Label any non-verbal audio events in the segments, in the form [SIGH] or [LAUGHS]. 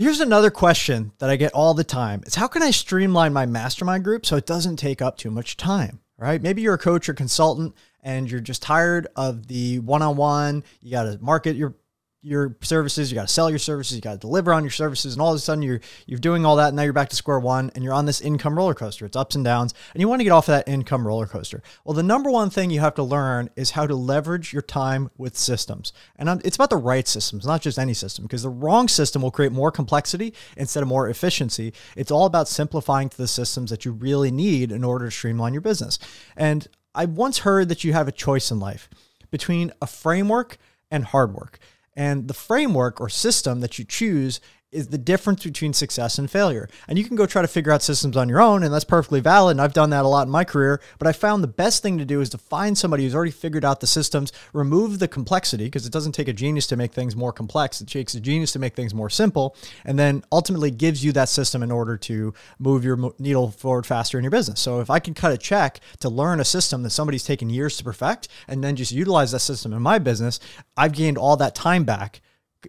Here's another question that I get all the time. It's how can I streamline my mastermind group so it doesn't take up too much time, right? Maybe you're a coach or consultant and you're just tired of the one-on-one. You got to market your your services, you got to sell your services, you got to deliver on your services, and all of a sudden you're you're doing all that, and now you're back to square one, and you're on this income roller coaster. It's ups and downs, and you want to get off of that income roller coaster. Well, the number one thing you have to learn is how to leverage your time with systems, and I'm, it's about the right systems, not just any system, because the wrong system will create more complexity instead of more efficiency. It's all about simplifying to the systems that you really need in order to streamline your business. And I once heard that you have a choice in life between a framework and hard work. And the framework or system that you choose is the difference between success and failure. And you can go try to figure out systems on your own, and that's perfectly valid. And I've done that a lot in my career. But I found the best thing to do is to find somebody who's already figured out the systems, remove the complexity, because it doesn't take a genius to make things more complex. It takes a genius to make things more simple, and then ultimately gives you that system in order to move your needle forward faster in your business. So if I can cut a check to learn a system that somebody's taken years to perfect, and then just utilize that system in my business, I've gained all that time back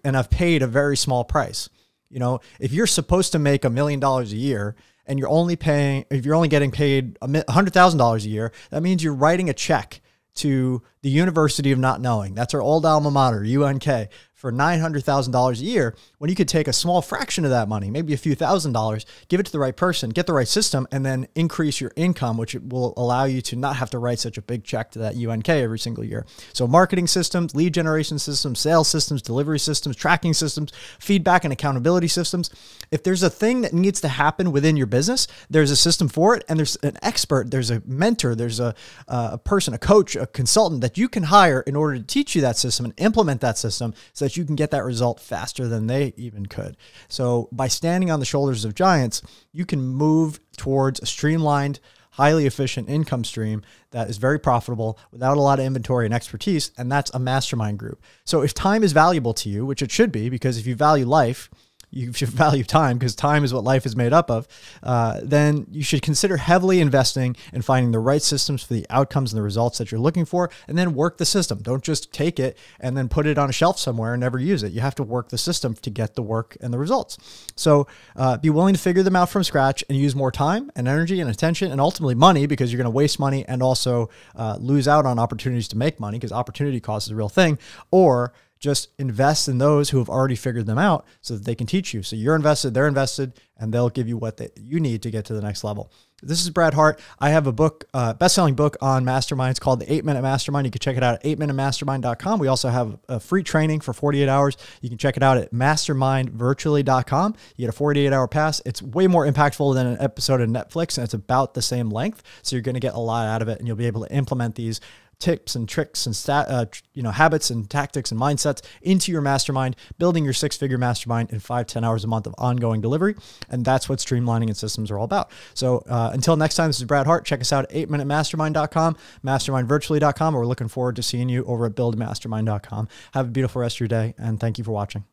and I've paid a very small price. You know, if you're supposed to make a million dollars a year and you're only paying, if you're only getting paid $100,000 a year, that means you're writing a check to the University of Not Knowing. That's our old alma mater, UNK for $900,000 a year when you could take a small fraction of that money, maybe a few thousand dollars, give it to the right person, get the right system, and then increase your income, which will allow you to not have to write such a big check to that UNK every single year. So, marketing systems, lead generation systems, sales systems, delivery systems, tracking systems, feedback and accountability systems. If there's a thing that needs to happen within your business, there's a system for it, and there's an expert, there's a mentor, there's a, a person, a coach, a consultant that you can hire in order to teach you that system and implement that system so that because you can get that result faster than they even could. So by standing on the shoulders of giants, you can move towards a streamlined, highly efficient income stream that is very profitable without a lot of inventory and expertise, and that's a mastermind group. So if time is valuable to you, which it should be because if you value life, you [LAUGHS] should value time because time is what life is made up of, uh, then you should consider heavily investing and finding the right systems for the outcomes and the results that you're looking for, and then work the system. Don't just take it and then put it on a shelf somewhere and never use it. You have to work the system to get the work and the results. So uh, be willing to figure them out from scratch and use more time and energy and attention and ultimately money because you're going to waste money and also uh, lose out on opportunities to make money because opportunity cost is a real thing. Or just invest in those who have already figured them out so that they can teach you. So you're invested, they're invested, and they'll give you what they, you need to get to the next level. This is Brad Hart. I have a book, uh, best-selling book on masterminds called The 8-Minute Mastermind. You can check it out at 8minutemastermind.com. We also have a free training for 48 hours. You can check it out at mastermindvirtually.com. You get a 48-hour pass. It's way more impactful than an episode of Netflix, and it's about the same length. So you're going to get a lot out of it, and you'll be able to implement these tips and tricks and stat, uh, you know habits and tactics and mindsets into your mastermind, building your six-figure mastermind in five, 10 hours a month of ongoing delivery. And that's what streamlining and systems are all about. So uh, until next time, this is Brad Hart. Check us out at 8minutemastermind.com, mastermindvirtually.com. We're looking forward to seeing you over at buildmastermind.com. Have a beautiful rest of your day, and thank you for watching.